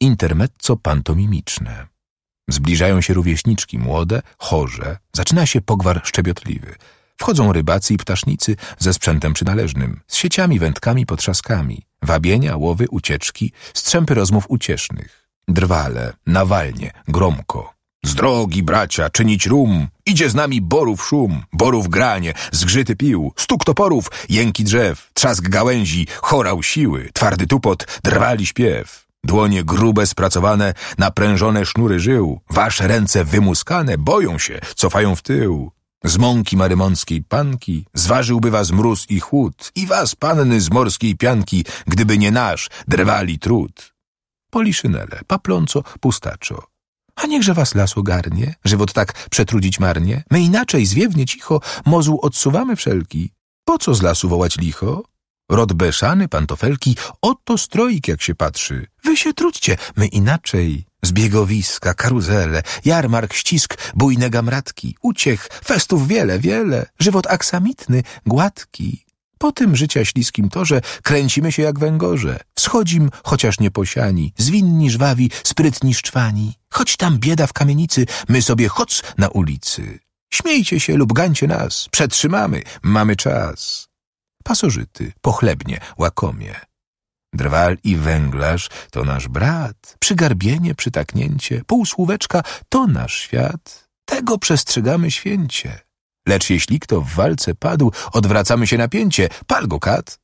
intermezzo pantomimiczne. Zbliżają się rówieśniczki młode, chorze, zaczyna się pogwar szczebiotliwy. Wchodzą rybacy i ptasznicy ze sprzętem przynależnym, z sieciami, wędkami, potrzaskami, wabienia, łowy, ucieczki, strzępy rozmów uciesznych. Drwale, nawalnie, gromko. Z drogi, bracia, czynić rum, idzie z nami borów szum, borów granie, zgrzyty pił, stuk toporów, jęki drzew, trzask gałęzi, chorał siły, twardy tupot, drwali śpiew. Dłonie grube, spracowane, naprężone sznury żył, wasze ręce wymuskane, boją się, cofają w tył. Z mąki marymonckiej panki zważyłby was mróz i chłód i was, panny z morskiej pianki, gdyby nie nasz, drwali trud. Poliszynele, papląco, pustaczo. A niechże was las ogarnie, żywot tak przetrudzić marnie. My inaczej, zwiewnie, cicho, mozu odsuwamy wszelki. Po co z lasu wołać licho? Rodbeszany, pantofelki, oto stroik jak się patrzy. Wy się trudźcie, my inaczej. Zbiegowiska, karuzele, jarmark, ścisk, bujne gamratki, uciech, festów wiele, wiele, żywot aksamitny, gładki. Po tym życia śliskim torze kręcimy się jak węgorze, wschodzim, chociaż nie posiani, zwinni żwawi, sprytni szczwani. Choć tam bieda w kamienicy, my sobie chodz na ulicy. Śmiejcie się lub gańcie nas, przetrzymamy, mamy czas pasożyty, pochlebnie, łakomie. Drwal i węglarz to nasz brat, przygarbienie, przytaknięcie, półsłóweczka to nasz świat, tego przestrzegamy święcie. Lecz jeśli kto w walce padł, odwracamy się napięcie, pal go kat.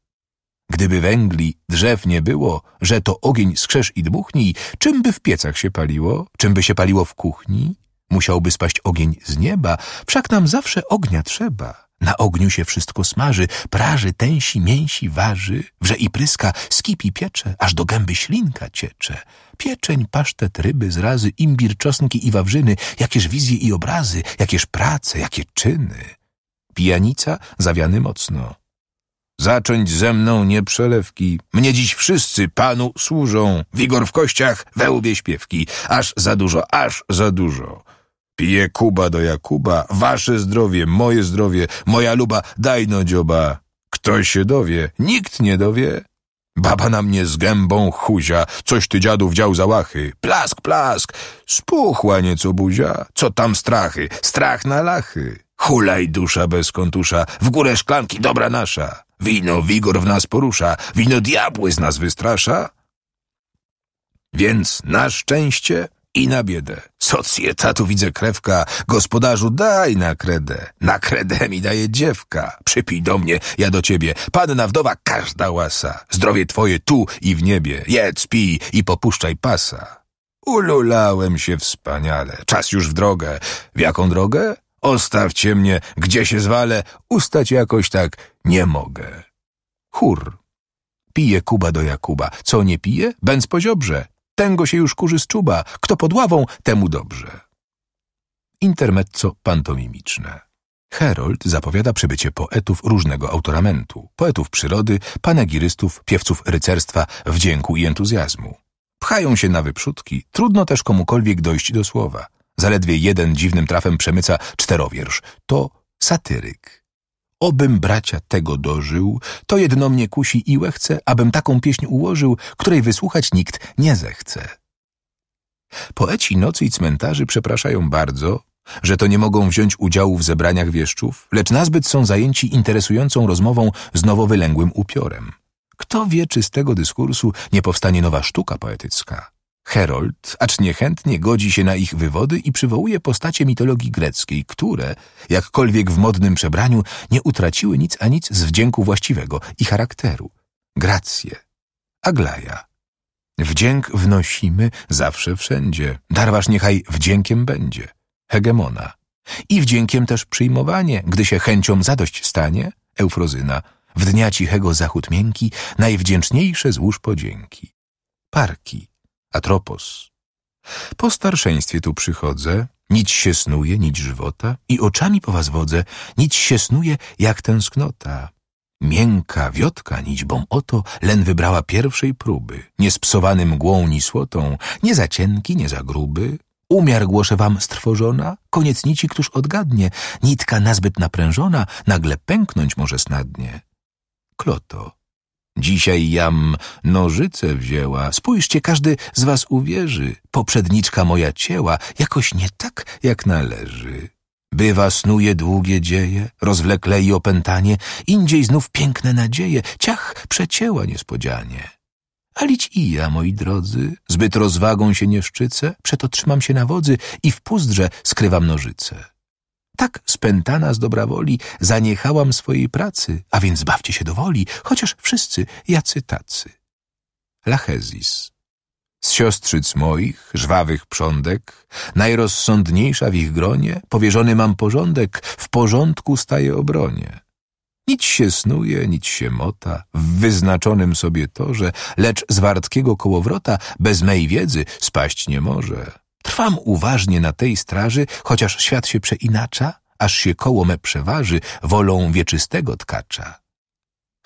Gdyby węgli, drzew nie było, że to ogień skrzesz i dmuchnij, czym by w piecach się paliło, czym by się paliło w kuchni? Musiałby spaść ogień z nieba, wszak nam zawsze ognia trzeba. Na ogniu się wszystko smaży, praży, tęsi, mięsi, waży, wrze i pryska, skipi piecze, aż do gęby ślinka ciecze. Pieczeń, pasztet, ryby, zrazy, imbir, czosnki i wawrzyny, jakież wizje i obrazy, jakież prace, jakie czyny. Pijanica zawiany mocno. Zacząć ze mną nie przelewki. Mnie dziś wszyscy panu służą. Wigor w kościach, we łbie śpiewki. Aż za dużo, aż za dużo. Pije Kuba do Jakuba, wasze zdrowie, moje zdrowie, moja luba, dajno dzioba. Kto się dowie? Nikt nie dowie. Baba na mnie z gębą chuzia, coś ty dziadu wdział za łachy. Plask, plask, spuchła nieco buzia. Co tam strachy? Strach na lachy. Hulaj dusza bez kontusza, w górę szklanki dobra nasza. Wino wigor w nas porusza, wino diabły z nas wystrasza. Więc na szczęście i na biedę. tu widzę krewka, gospodarzu daj na kredę. Na kredę mi daje dziewka. Przypij do mnie, ja do ciebie. Panna wdowa każda łasa. Zdrowie twoje tu i w niebie. Jedz, pij i popuszczaj pasa. Ululałem się wspaniale. Czas już w drogę. W jaką drogę? Ostawcie mnie, gdzie się zwalę. Ustać jakoś tak nie mogę. Chór. Pije Kuba do Jakuba. Co nie pije? Będz po ziobrze. Tęgo się już kurzy z czuba. Kto pod ławą, temu dobrze. Intermezzo pantomimiczne. Herold zapowiada przybycie poetów różnego autoramentu, poetów przyrody, panegirystów, piewców rycerstwa, wdzięku i entuzjazmu. Pchają się na wyprzódki, trudno też komukolwiek dojść do słowa. Zaledwie jeden dziwnym trafem przemyca czterowiersz. To satyryk. Obym bracia tego dożył, to jedno mnie kusi i łechce, abym taką pieśń ułożył, której wysłuchać nikt nie zechce. Poeci nocy i cmentarzy przepraszają bardzo, że to nie mogą wziąć udziału w zebraniach wieszczów, lecz nazbyt są zajęci interesującą rozmową z nowo wylęgłym upiorem. Kto wie, czy z tego dyskursu nie powstanie nowa sztuka poetycka? Herold, acz niechętnie godzi się na ich wywody i przywołuje postacie mitologii greckiej, które, jakkolwiek w modnym przebraniu, nie utraciły nic a nic z wdzięku właściwego i charakteru. Gracje. Aglaja. Wdzięk wnosimy zawsze wszędzie. Darwasz niechaj wdziękiem będzie. Hegemona. I wdziękiem też przyjmowanie, gdy się chęcią zadość stanie. Eufrozyna. W dnia cichego zachód miękki najwdzięczniejsze złóż podzięki. Parki. Atropos. Po starszeństwie tu przychodzę, nic się snuje, nic żywota i oczami po was wodzę, nic się snuje jak tęsknota. Miękka wiotka nićbą oto len wybrała pierwszej próby, niespsowany mgłą słotą, nie za cienki, nie za gruby. Umiar głoszę wam strwożona, koniec nici któż odgadnie, nitka nazbyt naprężona, nagle pęknąć może snadnie. Kloto. Dzisiaj jam nożyce wzięła. Spójrzcie, każdy z was uwierzy. Poprzedniczka moja cięła jakoś nie tak, jak należy. Bywa snuje długie dzieje, rozwlekle i opętanie, indziej znów piękne nadzieje, ciach przecięła niespodzianie. Alić i ja, moi drodzy, zbyt rozwagą się nie szczycę, przeto trzymam się na wodzy i w puzdrze skrywam nożyce. Tak spętana z dobra woli zaniechałam swojej pracy, a więc bawcie się do woli, chociaż wszyscy jacy tacy. Lachezis z siostrzyc moich, żwawych prządek, najrozsądniejsza w ich gronie, powierzony mam porządek, w porządku staje obronie. Nic się snuje, nic się mota, w wyznaczonym sobie torze, lecz z wartkiego kołowrota, bez mej wiedzy, spaść nie może. Trwam uważnie na tej straży, chociaż świat się przeinacza, aż się koło me przeważy wolą wieczystego tkacza.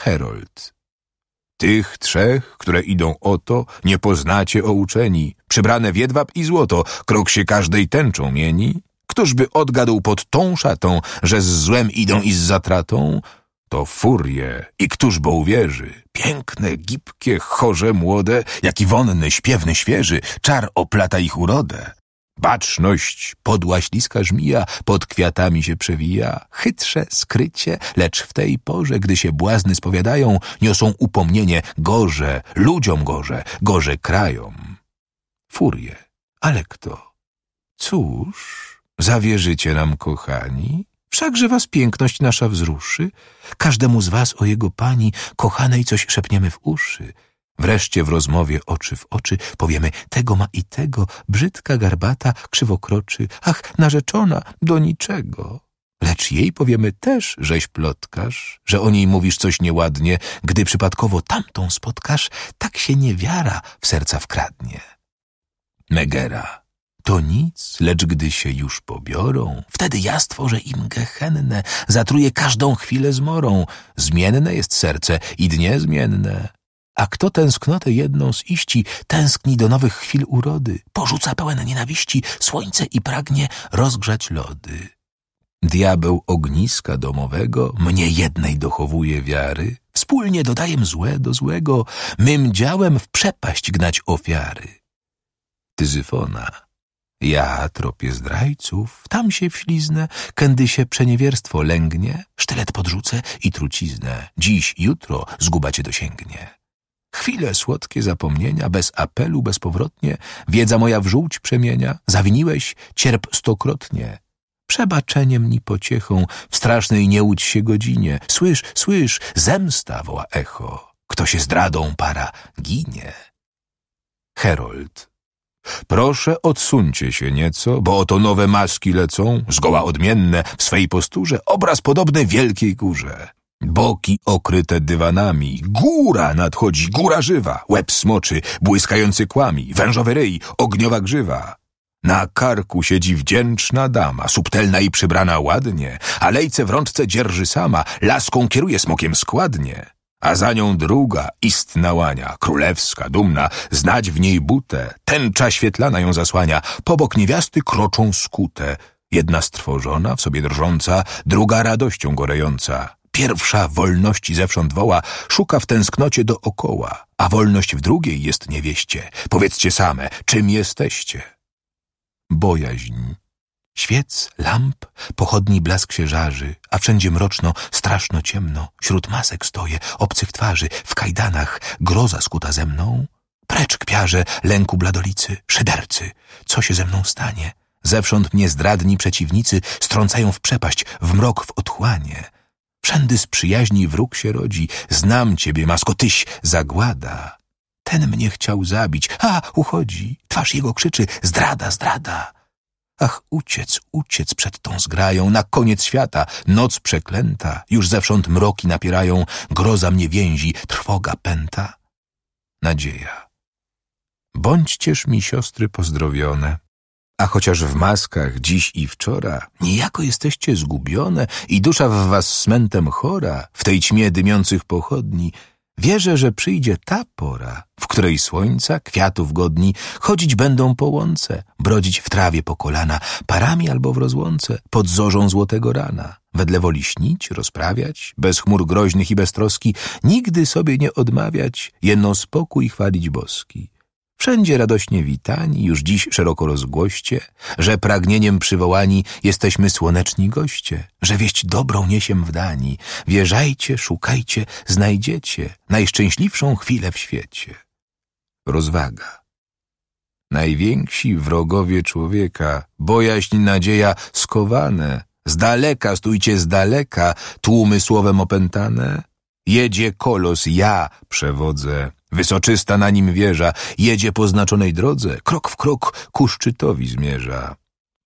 Herold tych trzech, które idą o to, nie poznacie o uczeni. Przybrane w jedwab i złoto, krok się każdej tęczą mieni. Któż by odgadł pod tą szatą, że z złem idą i z zatratą? To furie i któż bo uwierzy? Piękne, gibkie, chorze, młode, jaki wonny, śpiewny, świeży, czar oplata ich urodę. Baczność, podła śliska żmija, pod kwiatami się przewija. Chytrze, skrycie, lecz w tej porze, gdy się błazny spowiadają, niosą upomnienie gorze, ludziom gorze, gorze krajom. Furie, ale kto? Cóż, zawierzycie nam, kochani? wszakże was piękność nasza wzruszy, każdemu z was o jego pani kochanej coś szepniemy w uszy. Wreszcie w rozmowie oczy w oczy powiemy tego ma i tego, brzydka garbata krzywokroczy, ach, narzeczona do niczego. Lecz jej powiemy też, żeś plotkasz, że o niej mówisz coś nieładnie, gdy przypadkowo tamtą spotkasz, tak się niewiara w serca wkradnie. Megera to nic, lecz gdy się już pobiorą, wtedy ja stworzę im gehennę, zatruję każdą chwilę zmorą. Zmienne jest serce i dnie zmienne. A kto tęsknotę jedną z iści, tęskni do nowych chwil urody, porzuca pełen nienawiści słońce i pragnie rozgrzać lody. Diabeł ogniska domowego mnie jednej dochowuje wiary, wspólnie dodajem złe do złego, mym działem w przepaść gnać ofiary. Tyzyfona ja tropię zdrajców, tam się wśliznę, kędy się przeniewierstwo lęgnie, sztylet podrzucę i truciznę. Dziś, jutro zguba cię dosięgnie. Chwile słodkie zapomnienia, bez apelu, bezpowrotnie, wiedza moja w żółć przemienia, zawiniłeś, cierp stokrotnie. Przebaczeniem ni pociechą, w strasznej łudź się godzinie, słysz, słysz, zemsta woła echo, kto się zdradą para, ginie. Herold Proszę odsuńcie się nieco, bo oto nowe maski lecą, zgoła odmienne, w swej posturze obraz podobny wielkiej górze. Boki okryte dywanami, góra nadchodzi, góra żywa, łeb smoczy, błyskający kłami, wężowy ryj, ogniowa grzywa. Na karku siedzi wdzięczna dama, subtelna i przybrana ładnie, alejce w rączce dzierży sama, laską kieruje smokiem składnie a za nią druga, istna łania, królewska, dumna, znać w niej butę, tęcza świetlana ją zasłania, pobok niewiasty kroczą skute, jedna stworzona, w sobie drżąca, druga radością gorejąca. Pierwsza wolności zewsząd woła, szuka w tęsknocie dookoła, a wolność w drugiej jest niewieście. Powiedzcie same, czym jesteście? Bojaźń Świec, lamp, pochodni blask się żarzy, a wszędzie mroczno, straszno ciemno. Wśród masek stoję, obcych twarzy, w kajdanach, groza skuta ze mną. Precz kpiarze, lęku bladolicy, szydercy, co się ze mną stanie? Zewsząd mnie zdradni przeciwnicy strącają w przepaść, w mrok, w otchłanie. Wszędy z przyjaźni wróg się rodzi, znam ciebie, masko, tyś zagłada. Ten mnie chciał zabić, a uchodzi, twarz jego krzyczy, zdrada, zdrada. Ach, uciec, uciec przed tą zgrają, na koniec świata, noc przeklęta, już zewsząd mroki napierają, groza mnie więzi, trwoga pęta. Nadzieja. Bądźcież mi, siostry, pozdrowione. A chociaż w maskach dziś i wczora niejako jesteście zgubione i dusza w was smętem chora, w tej ćmie dymiących pochodni – Wierzę, że przyjdzie ta pora, w której słońca, kwiatów godni, chodzić będą po łące, brodzić w trawie po kolana, parami albo w rozłące, pod zorzą złotego rana. Wedle woli śnić, rozprawiać, bez chmur groźnych i bez troski, nigdy sobie nie odmawiać, jedno spokój chwalić boski. Wszędzie radośnie witani, już dziś szeroko rozgłoście, że pragnieniem przywołani jesteśmy słoneczni goście, że wieść dobrą niesiem w Danii. Wierzajcie, szukajcie, znajdziecie najszczęśliwszą chwilę w świecie. Rozwaga. Najwięksi wrogowie człowieka, bojaźń, nadzieja skowane, z daleka stójcie z daleka, tłumy słowem opętane. Jedzie kolos, ja przewodzę, Wysoczysta na nim wieża, jedzie po znaczonej drodze, krok w krok ku szczytowi zmierza.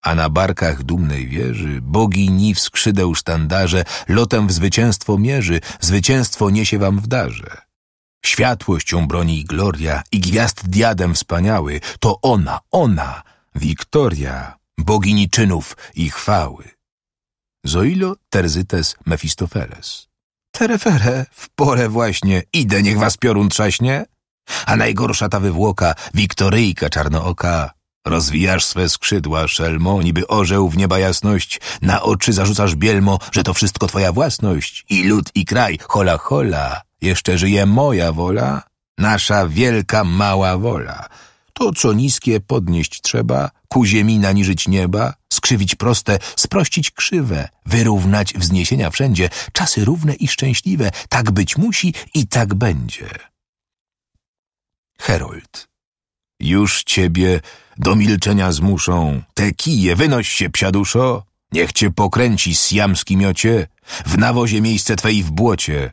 A na barkach dumnej wieży, bogini w skrzydeł sztandarze, lotem w zwycięstwo mierzy, zwycięstwo niesie wam w darze. Światłością broni i gloria, i gwiazd diadem wspaniały, to ona, ona, Wiktoria, bogini czynów i chwały. Zoilo Terzytes Mefistofeles Tereferę, w porę właśnie, idę, niech was piorun trzaśnie. A najgorsza ta wywłoka, wiktoryjka czarnooka. Rozwijasz swe skrzydła, szelmo, niby orzeł w nieba jasność. Na oczy zarzucasz bielmo, że to wszystko twoja własność. I lud, i kraj, hola, hola. Jeszcze żyje moja wola, nasza wielka, mała wola. To, co niskie, podnieść trzeba, ku ziemi naniżyć nieba, skrzywić proste, sprościć krzywe, wyrównać wzniesienia wszędzie, czasy równe i szczęśliwe, tak być musi i tak będzie. Herold. Już ciebie do milczenia zmuszą, te kije, wynoś się, psiaduszo, niech cię pokręci siamski miocie, w nawozie miejsce twej w błocie.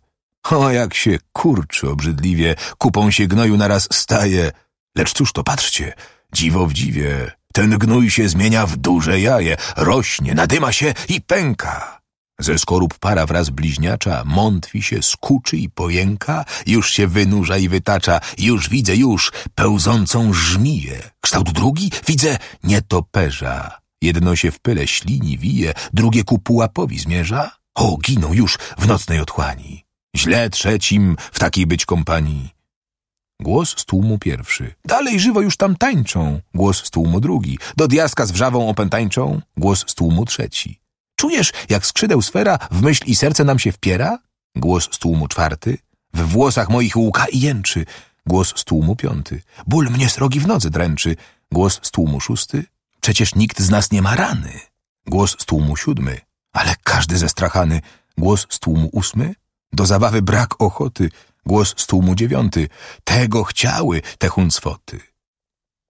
O, jak się kurczy obrzydliwie, kupą się gnoju naraz staje, lecz cóż to, patrzcie, dziwo w dziwie, ten gnój się zmienia w duże jaje, rośnie, nadyma się i pęka. Ze skorup para wraz bliźniacza mątwi się, skuczy i pojęka, już się wynurza i wytacza, już widzę już pełzącą żmiję. Kształt drugi widzę nietoperza. Jedno się w pyle ślini wije, drugie ku pułapowi zmierza. O, giną już w nocnej otchłani. Źle trzecim w takiej być kompanii. Głos z tłumu pierwszy. Dalej żywo już tam tańczą. Głos z tłumu drugi. Do diaska z wrzawą opętańczą. Głos z tłumu trzeci. Czujesz, jak skrzydeł sfera w myśl i serce nam się wpiera? Głos z tłumu czwarty. W włosach moich łuka i jęczy. Głos z tłumu piąty. Ból mnie srogi w nodze dręczy. Głos z tłumu szósty. Przecież nikt z nas nie ma rany. Głos z tłumu siódmy. Ale każdy zestrachany. Głos z tłumu ósmy. Do zabawy brak ochoty. Głos z tłumu dziewiąty. Tego chciały te huncwoty.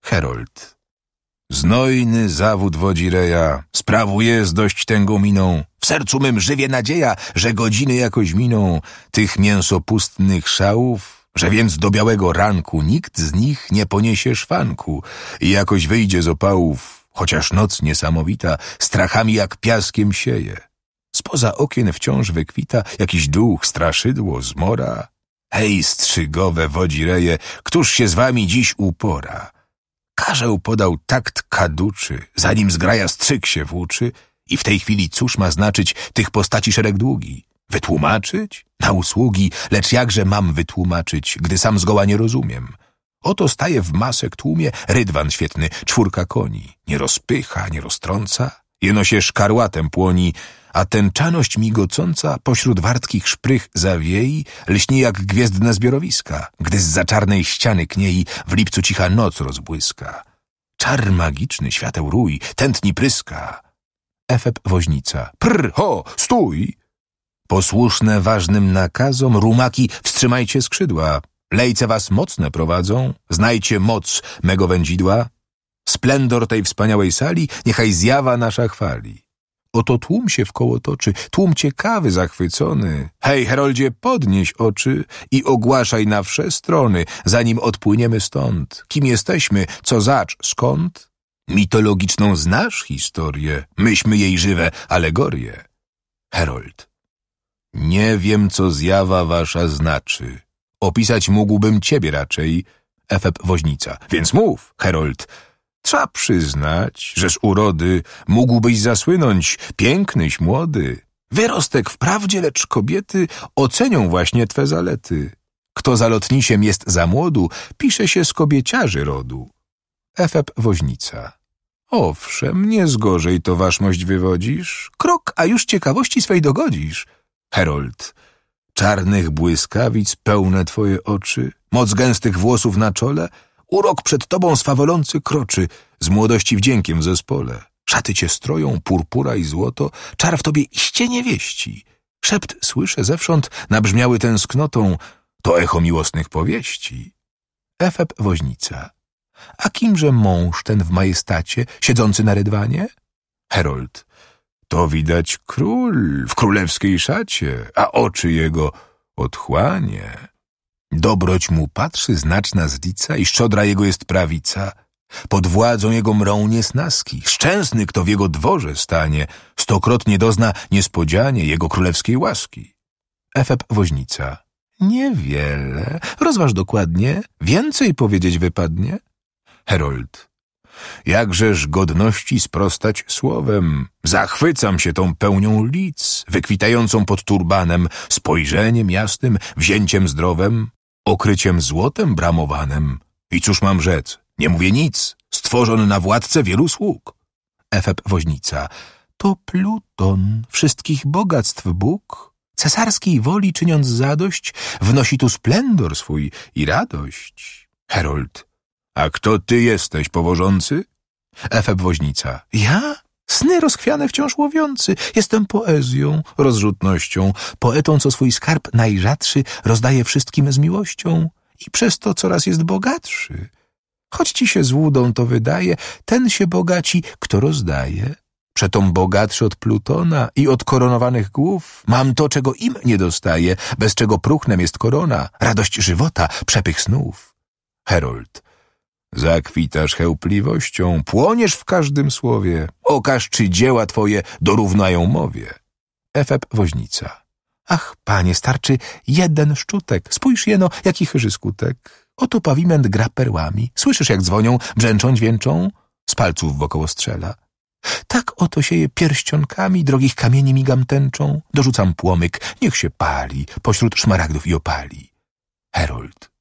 Herold. Znojny zawód wodzi reja, sprawuje z dość tęgą miną. W sercu mym żywie nadzieja, że godziny jakoś miną tych mięsopustnych szałów, że więc do białego ranku nikt z nich nie poniesie szwanku i jakoś wyjdzie z opałów, chociaż noc niesamowita strachami jak piaskiem sieje. Spoza okien wciąż wykwita jakiś duch, straszydło, zmora, Hej, strzygowe wodzireje, któż się z wami dziś upora? Karzeł podał takt kaduczy, zanim zgraja strzyk się włóczy i w tej chwili cóż ma znaczyć tych postaci szereg długi? Wytłumaczyć? Na usługi, lecz jakże mam wytłumaczyć, gdy sam zgoła nie rozumiem? Oto staje w masek tłumie rydwan świetny, czwórka koni. Nie rozpycha, nie roztrąca, jeno się szkarłatem płoni, a tęczaność migocąca pośród wartkich szprych zawiei lśni jak gwiezdne zbiorowiska, gdy z za czarnej ściany kniei w lipcu cicha noc rozbłyska. Czar magiczny świateł rój, tętni pryska. Efeb woźnica. Prr, ho, stój! Posłuszne ważnym nakazom, rumaki, wstrzymajcie skrzydła. Lejce was mocne prowadzą, znajcie moc mego wędzidła. Splendor tej wspaniałej sali niechaj zjawa nasza chwali. Oto tłum się wkoło toczy, tłum ciekawy, zachwycony. Hej, Heroldzie, podnieś oczy i ogłaszaj na wsze strony, zanim odpłyniemy stąd. Kim jesteśmy, co zacz, skąd? Mitologiczną znasz historię, myśmy jej żywe alegorie. Herold. Nie wiem, co zjawa wasza znaczy. Opisać mógłbym ciebie raczej, Efeb Woźnica. Więc mów, Herold, Trzeba przyznać, że z urody mógłbyś zasłynąć, pięknyś, młody. Wyrostek wprawdzie, lecz kobiety ocenią właśnie twe zalety. Kto za lotnisiem jest za młodu, pisze się z kobieciarzy rodu. Efeb Woźnica Owszem, nie zgorzej to waszmość wywodzisz, krok, a już ciekawości swej dogodzisz. Herold Czarnych błyskawic pełne twoje oczy, moc gęstych włosów na czole – Urok przed tobą swawolący kroczy, z młodości wdziękiem w zespole. Szaty cię stroją, purpura i złoto, czar w tobie iście niewieści. Szept słyszę zewsząd, nabrzmiały tęsknotą, to echo miłosnych powieści. Efeb Woźnica. A kimże mąż ten w majestacie, siedzący na rydwanie? Herold. To widać król w królewskiej szacie, a oczy jego otchłanie. Dobroć mu patrzy znaczna z i szczodra jego jest prawica. Pod władzą jego mrą niesnaski, szczęsny kto w jego dworze stanie, stokrotnie dozna niespodzianie jego królewskiej łaski. Efeb Woźnica. Niewiele, rozważ dokładnie, więcej powiedzieć wypadnie. Herold. Jakżeż godności sprostać słowem? Zachwycam się tą pełnią lic, wykwitającą pod turbanem, spojrzeniem jasnym, wzięciem zdrowem okryciem złotem bramowanym. I cóż mam rzec? Nie mówię nic. Stworzony na władcę wielu sług. Efeb Woźnica. To Pluton, wszystkich bogactw Bóg. Cesarskiej woli czyniąc zadość, wnosi tu splendor swój i radość. Herold. A kto ty jesteś, powożący? Efeb Woźnica. Ja? Sny rozchwiane wciąż łowiący. Jestem poezją, rozrzutnością, poetą, co swój skarb najrzadszy rozdaje wszystkim z miłością i przez to coraz jest bogatszy. Choć ci się złudą to wydaje, ten się bogaci, kto rozdaje. Przetom bogatszy od Plutona i od koronowanych głów. Mam to, czego im nie dostaje, bez czego próchnem jest korona, radość żywota, przepych snów. Herold, Zakwitasz chełpliwością, płoniesz w każdym słowie, okaż, czy dzieła twoje dorównają mowie. Efeb Woźnica. Ach, panie, starczy jeden szczutek. Spójrz jeno, jaki chyży skutek. Oto pawiment gra perłami. Słyszysz, jak dzwonią, brzęczą, dźwięczą? Z palców wokoło strzela. Tak oto sieje pierścionkami, drogich kamieni migam tęczą. Dorzucam płomyk, niech się pali, pośród szmaragdów i opali. Herold.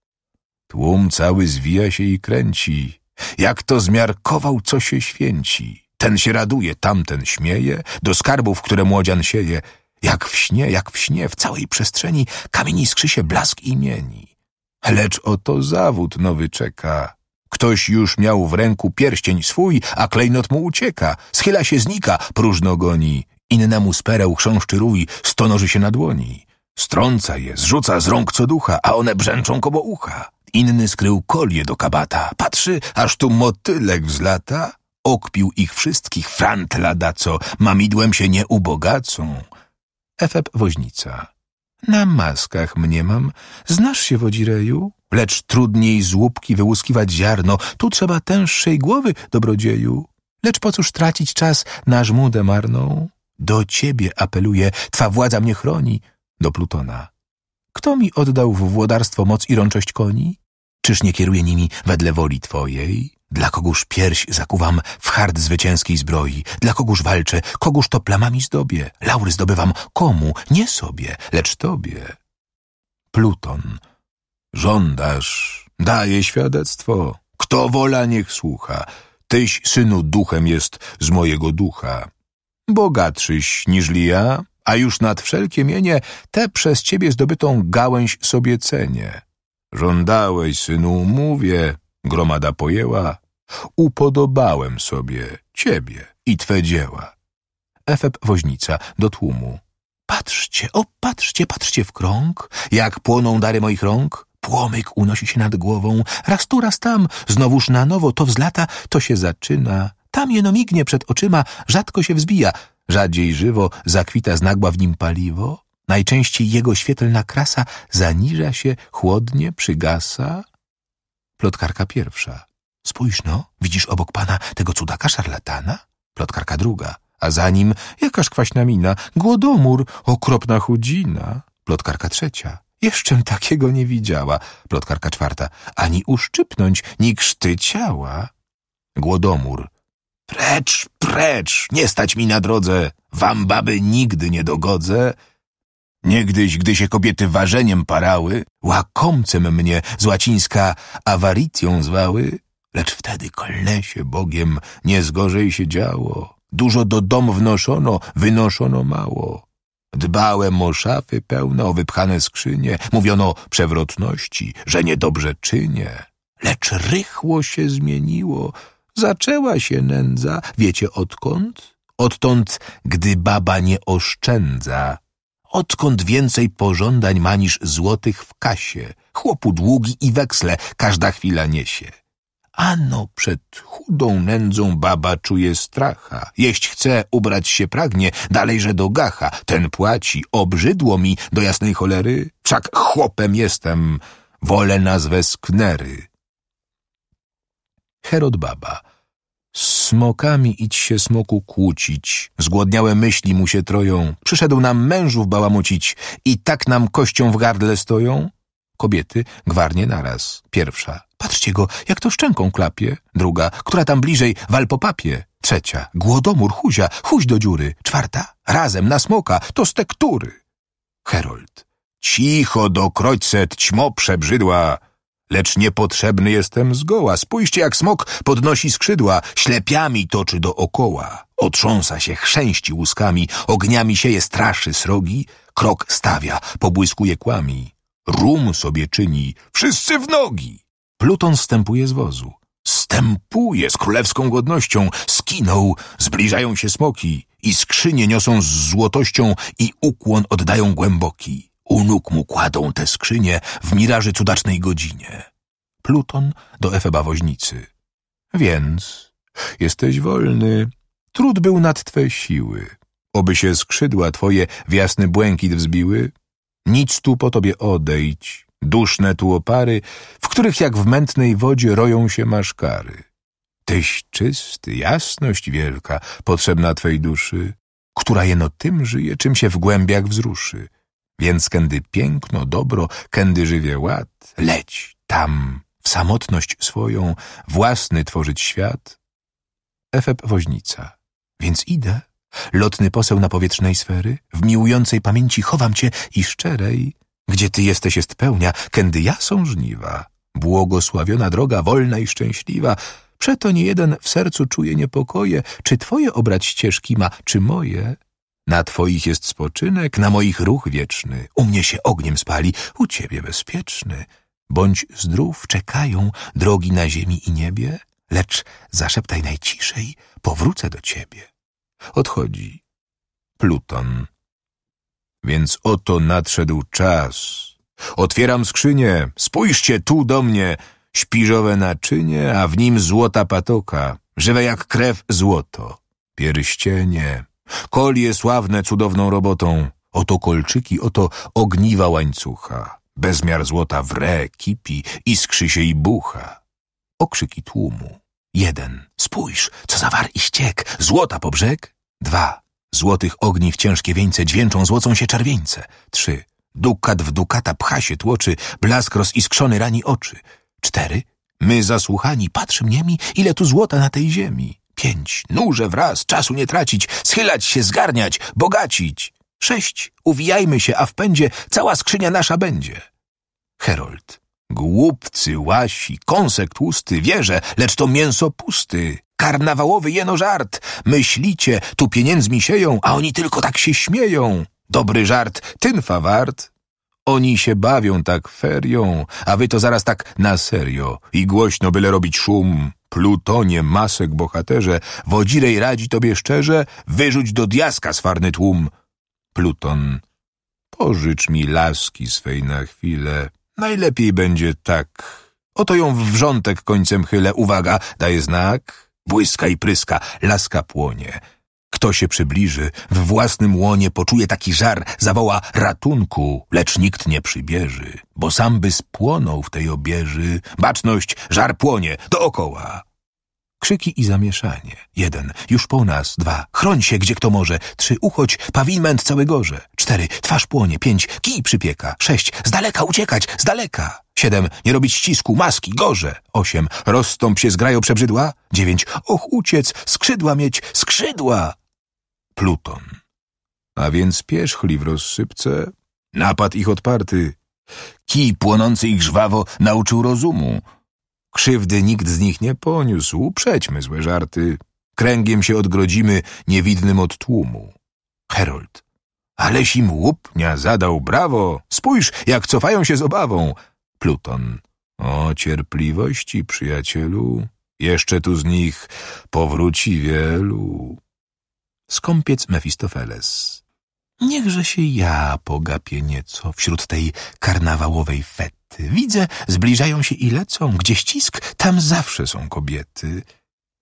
Tłum cały zwija się i kręci. Jak to zmiarkował, co się święci. Ten się raduje, tamten śmieje, do skarbów, które młodzian sieje. Jak w śnie, jak w śnie, w całej przestrzeni kamieni skrzy się blask imieni. Lecz oto zawód nowy czeka. Ktoś już miał w ręku pierścień swój, a klejnot mu ucieka. Schyla się, znika, próżno goni. Innemu z pereł chrząszczy rój, stonoży się na dłoni. Strąca je, zrzuca z rąk co ducha, a one brzęczą koło ucha inny skrył kolie do kabata. Patrzy, aż tu motylek wzlata. Okpił ich wszystkich, frantlada, lada co, mamidłem się nie ubogacą. Efeb woźnica. Na maskach mnie mam. Znasz się, wodzireju? Lecz trudniej z łupki wyłuskiwać ziarno. Tu trzeba tęższej głowy, dobrodzieju. Lecz po cóż tracić czas na żmudę marną? Do ciebie apeluję, twa władza mnie chroni. Do Plutona. Kto mi oddał w włodarstwo moc i rączość koni? Czyż nie kieruję nimi wedle woli Twojej? Dla kogóż pierś zakuwam w hart zwycięskiej zbroi? Dla kogóż walczę? Kogóż to plamami zdobię? Laury zdobywam komu? Nie sobie, lecz Tobie. Pluton. Żądasz, daję świadectwo. Kto wola, niech słucha. Tyś, synu, duchem jest z mojego ducha. Bogatszyś niżli ja, a już nad wszelkie mienie tę przez ciebie zdobytą gałęź sobie cenię. Żądałeś, synu, mówię, gromada pojęła. Upodobałem sobie ciebie i twe dzieła. Efeb woźnica do tłumu. Patrzcie, opatrzcie, patrzcie w krąg, jak płoną dary moich rąk. Płomyk unosi się nad głową, raz tu, raz tam, znowuż na nowo, to wzlata, to się zaczyna. Tam jeno mignie przed oczyma, rzadko się wzbija, rzadziej żywo, zakwita znagła w nim paliwo. Najczęściej jego świetlna krasa zaniża się, chłodnie przygasa. Plotkarka pierwsza. Spójrz no, widzisz obok pana tego cudaka szarlatana? Plotkarka druga. A za nim jakaż kwaśna mina, głodomór, okropna chudzina. Plotkarka trzecia. Jeszcze takiego nie widziała. Plotkarka czwarta. Ani uszczypnąć, ni krzty ciała. Głodomór. Precz, precz, nie stać mi na drodze. Wam baby nigdy nie dogodzę. Niegdyś, gdy się kobiety warzeniem parały, łakomcem mnie z łacińska awaricją zwały, lecz wtedy się Bogiem nie zgorzej się działo. Dużo do dom wnoszono, wynoszono mało. Dbałem o szafy pełne, o wypchane skrzynie. Mówiono przewrotności, że niedobrze czynię. Lecz rychło się zmieniło. Zaczęła się nędza. Wiecie odkąd? Odtąd, gdy baba nie oszczędza, Odkąd więcej pożądań ma niż złotych w kasie, chłopu długi i weksle każda chwila niesie. Ano przed chudą nędzą baba czuje stracha. Jeść chce, ubrać się pragnie, dalejże do gacha. Ten płaci, obrzydło mi do jasnej cholery. Wszak chłopem jestem, wolę nazwę sknery. Herod Baba smokami idź się smoku kłócić. Zgłodniałe myśli mu się troją, przyszedł nam mężów bałamocić i tak nam kością w gardle stoją. Kobiety gwarnie naraz. Pierwsza. Patrzcie go, jak to szczęką klapie. Druga. Która tam bliżej, wal po papie. Trzecia. Głodomór huzia, huź do dziury. Czwarta. Razem na smoka, to z tektury. Herold. Cicho do kroćset, ćmo przebrzydła. Lecz niepotrzebny jestem zgoła. Spójrzcie, jak smok podnosi skrzydła, ślepiami toczy dookoła. Otrząsa się, chrzęści łuskami, ogniami sieje, straszy srogi, krok stawia, pobłyskuje kłami. Rum sobie czyni, wszyscy w nogi. Pluton stępuje z wozu. Stępuje z królewską godnością, skinął, zbliżają się smoki i skrzynie niosą z złotością i ukłon oddają głęboki. U nóg mu kładą te skrzynie w miraży cudacznej godzinie. Pluton do Efeba woźnicy. Więc jesteś wolny, trud był nad twe siły. Oby się skrzydła twoje w jasny błękit wzbiły. Nic tu po tobie odejdź, duszne tu opary, w których jak w mętnej wodzie roją się maszkary. Tyś czysty, jasność wielka, potrzebna twej duszy, która jeno tym żyje, czym się w głębiach wzruszy. Więc kędy piękno, dobro, kędy żywie ład, leć tam, w samotność swoją, własny tworzyć świat. Efeb Woźnica. Więc idę, lotny poseł na powietrznej sfery, w miłującej pamięci chowam cię i szczerej, gdzie ty jesteś jest pełnia, kędy ja są żniwa. Błogosławiona droga, wolna i szczęśliwa, przeto nie jeden w sercu czuje niepokoje, czy twoje obrać ścieżki ma, czy moje. Na twoich jest spoczynek, na moich ruch wieczny, u mnie się ogniem spali, u ciebie bezpieczny. Bądź zdrów, czekają drogi na ziemi i niebie, lecz zaszeptaj najciszej, powrócę do ciebie. Odchodzi Pluton. Więc oto nadszedł czas. Otwieram skrzynię, spójrzcie tu do mnie, śpiżowe naczynie, a w nim złota patoka, żywe jak krew złoto, pierścienie, je sławne cudowną robotą, oto kolczyki, oto ogniwa łańcucha. Bezmiar złota w re kipi, iskrzy się i bucha. Okrzyki tłumu. Jeden. Spójrz, co zawar i ściek, złota po brzeg. Dwa. Złotych ogniw ciężkie wieńce dźwięczą, złocą się czerwieńce. Trzy. Dukat w dukata pcha się tłoczy, blask roziskrzony rani oczy. Cztery. My zasłuchani, patrzmy niemi, ile tu złota na tej ziemi. Pięć. Nurze wraz, czasu nie tracić, schylać się, zgarniać, bogacić. Sześć. Uwijajmy się, a w pędzie cała skrzynia nasza będzie. Herold. Głupcy, łasi, kąsek tłusty, wierzę, lecz to mięso pusty. Karnawałowy jeno żart. Myślicie, tu pieniędzmi sieją, a oni tylko tak się śmieją. Dobry żart, tynfa wart. Oni się bawią tak ferią, a wy to zaraz tak na serio i głośno byle robić szum. Plutonie, masek, bohaterze, wodzirej radzi tobie szczerze, wyrzuć do diaska swarny tłum. Pluton, pożycz mi laski swej na chwilę, najlepiej będzie tak. Oto ją w wrzątek końcem chylę, uwaga, daje znak, błyska i pryska, laska płonie. Kto się przybliży, w własnym łonie poczuje taki żar, zawoła ratunku, lecz nikt nie przybierzy, bo sam by spłonął w tej obieży. Baczność, żar płonie, dookoła. Krzyki i zamieszanie. Jeden. Już po nas. Dwa. Chroń się, gdzie kto może. Trzy. Uchodź. Pawilment cały gorze. Cztery. Twarz płonie. Pięć. Kij przypieka. Sześć. Z daleka uciekać. Z daleka. Siedem. Nie robić ścisku. Maski. Gorze. Osiem. Rozstąp się z grają przebrzydła. Dziewięć. Och, uciec. Skrzydła mieć. Skrzydła. Pluton. A więc pierzchli w rozsypce. Napad ich odparty. Kij płonący ich żwawo nauczył rozumu. Krzywdy nikt z nich nie poniósł, przejdźmy złe żarty. Kręgiem się odgrodzimy, niewidnym od tłumu. Herold. Aleś im łupnia zadał, brawo! Spójrz, jak cofają się z obawą. Pluton. O cierpliwości, przyjacielu. Jeszcze tu z nich powróci wielu. Skąpiec Mefistofeles. Niechże się ja pogapię nieco wśród tej karnawałowej fety kobiety. Widzę, zbliżają się i lecą. Gdzie ścisk, tam zawsze są kobiety.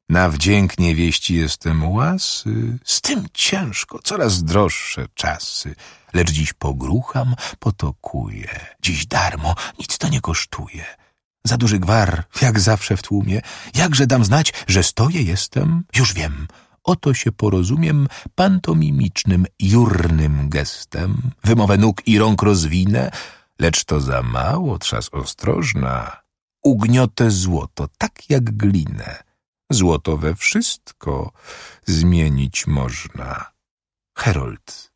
Na wdzięk niewieści jestem łasy, z tym ciężko, coraz droższe czasy. Lecz dziś pogrucham, potokuję, dziś darmo, nic to nie kosztuje. Za duży gwar, jak zawsze w tłumie, jakże dam znać, że stoję jestem, już wiem. Oto się porozumiem pantomimicznym, jurnym gestem, wymowę nóg i rąk rozwinę, lecz to za mało, trzas ostrożna. Ugniotę złoto, tak jak glinę. Złoto we wszystko zmienić można. Herold.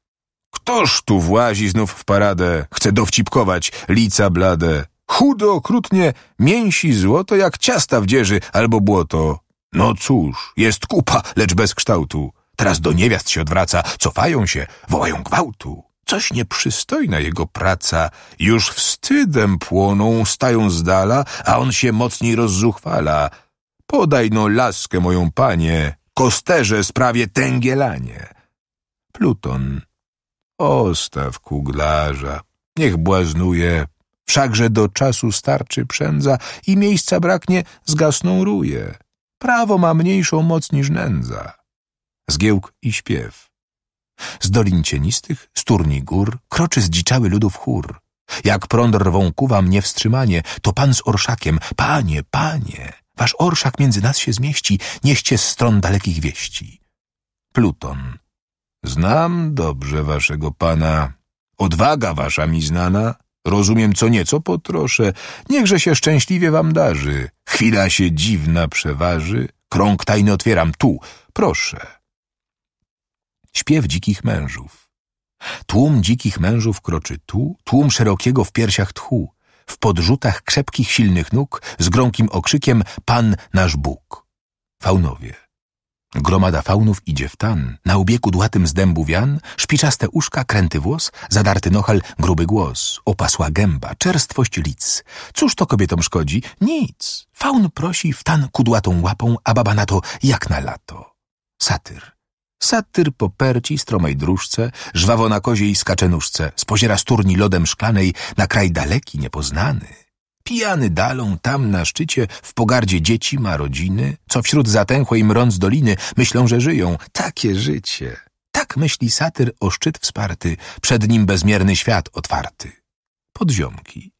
Ktoż tu włazi znów w paradę, chce dowcipkować lica blade? Chudo okrutnie, mięsi złoto jak ciasta w dzieży albo błoto. No cóż, jest kupa, lecz bez kształtu. Teraz do niewiast się odwraca, cofają się, wołają gwałtu coś nieprzystojna jego praca, już wstydem płoną, stają z dala, a on się mocniej rozzuchwala. Podaj no laskę, moją panie, kosterze sprawie tęgielanie. Pluton. Ostaw kuglarza, niech błaznuje, wszakże do czasu starczy przędza i miejsca braknie, zgasną ruje. Prawo ma mniejszą moc niż nędza. Zgiełk i śpiew. Z dolin cienistych, z turni gór, kroczy zdziczały ludów chór. Jak prąd rwą wam niewstrzymanie, to pan z orszakiem, panie, panie, wasz orszak między nas się zmieści, niechcie z stron dalekich wieści. Pluton. Znam dobrze waszego pana, odwaga wasza mi znana, rozumiem co nieco potroszę, niechże się szczęśliwie wam darzy. Chwila się dziwna przeważy, krąg tajny otwieram tu, proszę śpiew dzikich mężów. Tłum dzikich mężów kroczy tu, tłum szerokiego w piersiach tchu, w podrzutach krzepkich silnych nóg, z gromkim okrzykiem Pan nasz Bóg. Faunowie. Gromada faunów idzie w tan, na łbie kudłatym z dębu wian, szpiczaste uszka, kręty włos, zadarty nochal, gruby głos, opasła gęba, czerstwość lic. Cóż to kobietom szkodzi? Nic. Faun prosi w tan kudłatą łapą, a baba na to jak na lato. Satyr. Satyr po perci, stromej dróżce, żwawo na koziej skaczenuszce, spoziera z turni lodem szklanej na kraj daleki, niepoznany. Pijany dalą tam na szczycie, w pogardzie dzieci ma rodziny, co wśród zatęchłej mrąc doliny myślą, że żyją. Takie życie. Tak myśli satyr o szczyt wsparty, przed nim bezmierny świat otwarty. Podziomki.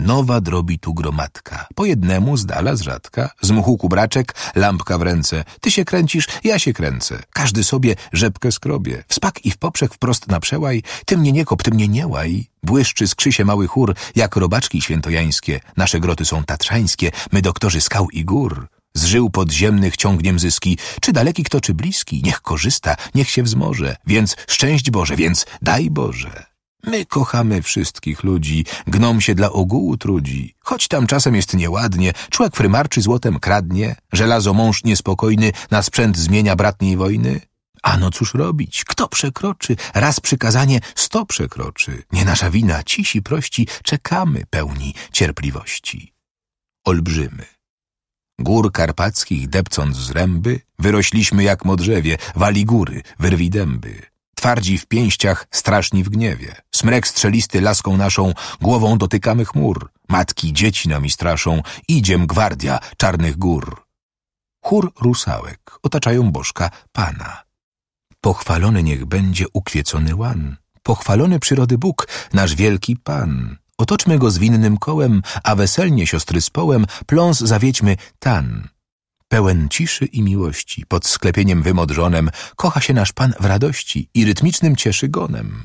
Nowa drobi tu gromadka. Po jednemu z dala, z rzadka, z mchu kubraczek, lampka w ręce. Ty się kręcisz, ja się kręcę. Każdy sobie rzepkę skrobie. Wspak i w poprzek wprost na przełaj. Ty mnie nie kop, ty mnie nie łaj. Błyszczy skrzysie mały chór, jak robaczki świętojańskie. Nasze groty są tatrzańskie, my doktorzy skał i gór. Z żył podziemnych ciągniem zyski, czy daleki kto, czy bliski. Niech korzysta, niech się wzmoże. Więc szczęść Boże, więc daj Boże. My kochamy wszystkich ludzi, gnom się dla ogółu trudzi. Choć tam czasem jest nieładnie, człek frymarczy złotem kradnie, żelazo mąż niespokojny na sprzęt zmienia bratniej wojny. A no cóż robić? Kto przekroczy? Raz przykazanie sto przekroczy. Nie nasza wina, cisi prości, czekamy pełni cierpliwości. Olbrzymy. Gór karpackich depcąc zręby, wyrośliśmy jak modrzewie, wali góry, wyrwi dęby. Twardzi w pięściach, straszni w gniewie. Smrek strzelisty laską naszą, głową dotykamy chmur. Matki dzieci nami straszą, idziem gwardia czarnych gór. Chór rusałek otaczają bożka Pana. Pochwalony niech będzie ukwiecony łan. Pochwalony przyrody Bóg, nasz wielki Pan. Otoczmy go winnym kołem, a weselnie siostry z połem pląs zawiedźmy tan pełen ciszy i miłości, pod sklepieniem wymodrzonem, kocha się nasz Pan w radości i rytmicznym cieszy gonem.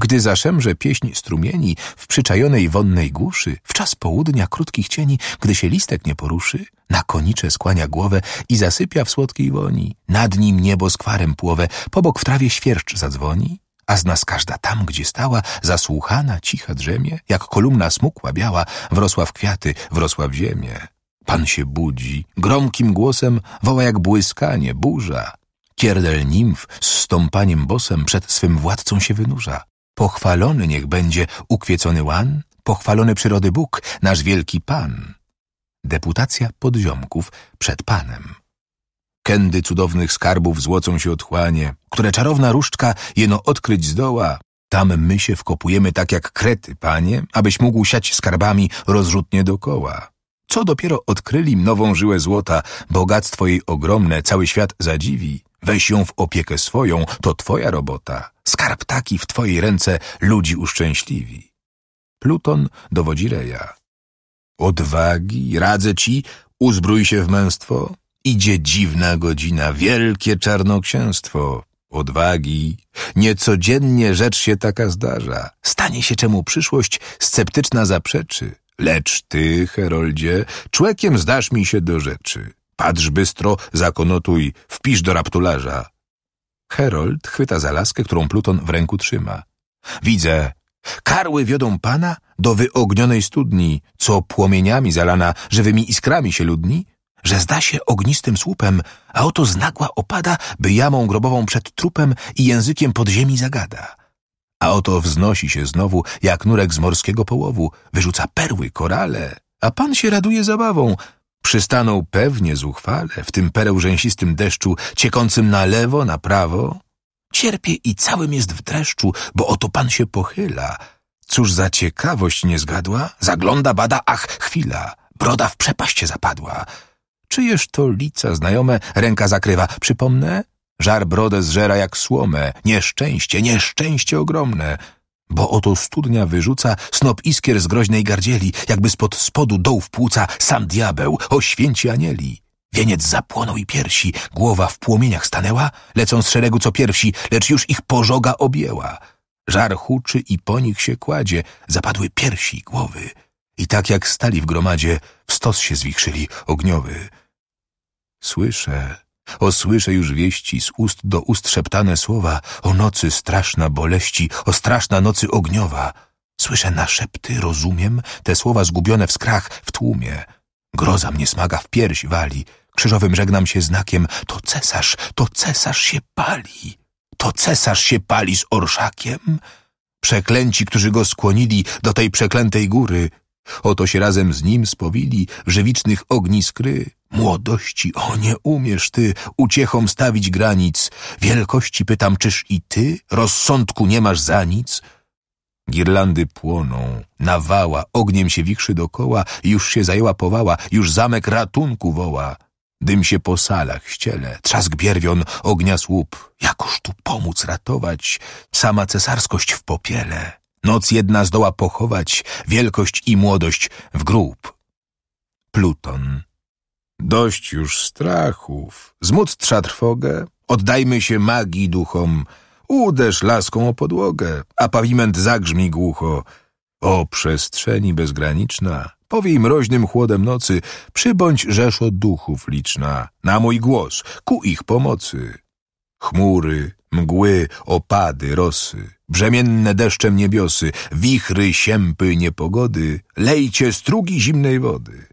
Gdy zaszemrze pieśń strumieni w przyczajonej wonnej głuszy, w czas południa krótkich cieni, gdy się listek nie poruszy, na konicze skłania głowę i zasypia w słodkiej woni. Nad nim niebo skwarem płowe, pobok w trawie świercz zadzwoni, a z nas każda tam, gdzie stała, zasłuchana, cicha drzemie, jak kolumna smukła biała, wrosła w kwiaty, wrosła w ziemię. Pan się budzi, gromkim głosem woła jak błyskanie, burza. Kierdel nimf z stąpaniem bosem przed swym władcą się wynurza. Pochwalony niech będzie ukwiecony łan, pochwalony przyrody Bóg, nasz wielki Pan. Deputacja podziomków przed Panem. Kędy cudownych skarbów złocą się otchłanie, które czarowna różdżka jeno odkryć zdoła. Tam my się wkopujemy tak jak krety, panie, abyś mógł siać skarbami rozrzutnie dokoła. Co dopiero odkryli nową żyłę złota, bogactwo jej ogromne, cały świat zadziwi. Weź ją w opiekę swoją, to twoja robota. Skarb taki w twojej ręce ludzi uszczęśliwi. Pluton dowodzi Reja. Odwagi, radzę ci, uzbrój się w męstwo. Idzie dziwna godzina, wielkie czarnoksięstwo. Odwagi, niecodziennie rzecz się taka zdarza. Stanie się czemu przyszłość sceptyczna zaprzeczy. Lecz ty, Heroldzie, człekiem zdasz mi się do rzeczy. Patrz bystro, zakonotuj, wpisz do raptularza. Herold chwyta za laskę, którą Pluton w ręku trzyma. Widzę, karły wiodą pana do wyognionej studni, co płomieniami zalana, żywymi iskrami się ludni, że zda się ognistym słupem, a oto znagła opada, by jamą grobową przed trupem i językiem podziemi zagada. A oto wznosi się znowu, jak nurek z morskiego połowu, wyrzuca perły, korale, a pan się raduje zabawą. Przystanął pewnie zuchwale, w tym pereł rzęsistym deszczu, ciekącym na lewo, na prawo. Cierpie i całym jest w dreszczu, bo oto pan się pochyla. Cóż za ciekawość nie zgadła? Zagląda, bada, ach, chwila, broda w przepaście zapadła. Czyjeż to lica znajome ręka zakrywa? Przypomnę, Żar brodę zżera jak słomę, nieszczęście, nieszczęście ogromne, bo oto studnia wyrzuca snop iskier z groźnej gardzieli, jakby spod spodu dołów płuca sam diabeł, o święci anieli. Wieniec zapłonął i piersi, głowa w płomieniach stanęła, lecą z szeregu co pierwsi, lecz już ich pożoga objęła. Żar huczy i po nich się kładzie, zapadły piersi głowy. I tak jak stali w gromadzie, w stos się zwichrzyli ogniowy. Słyszę, o słyszę już wieści z ust do ust szeptane słowa o nocy straszna boleści, o straszna nocy ogniowa. Słyszę na szepty, rozumiem te słowa zgubione w skrach, w tłumie. Groza mnie smaga w pierś wali, krzyżowym żegnam się znakiem. To cesarz, to cesarz się pali. To cesarz się pali z orszakiem. Przeklęci, którzy go skłonili do tej przeklętej góry. Oto się razem z nim spowili w żywicznych skry Młodości, o nie umiesz ty uciechom stawić granic. Wielkości pytam, czyż i ty rozsądku nie masz za nic? Girlandy płoną, nawała, ogniem się wichrzy dokoła, już się zajęła powała, już zamek ratunku woła. Dym się po salach ściele, trzask bierwion, ognia słup. Jakoż tu pomóc ratować? Sama cesarskość w popiele. Noc jedna zdoła pochować wielkość i młodość w grób. Pluton Dość już strachów, zmóc trza trwogę, oddajmy się magii duchom, uderz laską o podłogę, a pawiment zagrzmi głucho. O przestrzeni bezgraniczna, powiej mroźnym chłodem nocy, przybądź rzeszo duchów liczna, na mój głos, ku ich pomocy. Chmury, mgły, opady, rosy, brzemienne deszczem niebiosy, wichry, siępy, niepogody, lejcie strugi zimnej wody.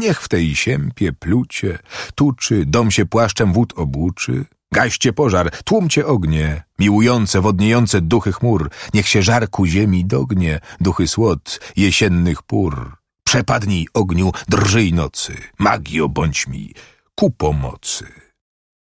Niech w tej siępie plucie, tuczy, dom się płaszczem wód obłuczy. Gaście pożar, tłumcie ognie, miłujące, wodniejące duchy chmur. Niech się żarku ziemi dognie, duchy słod, jesiennych pór. Przepadnij ogniu, drżyj nocy, magio bądź mi, ku pomocy.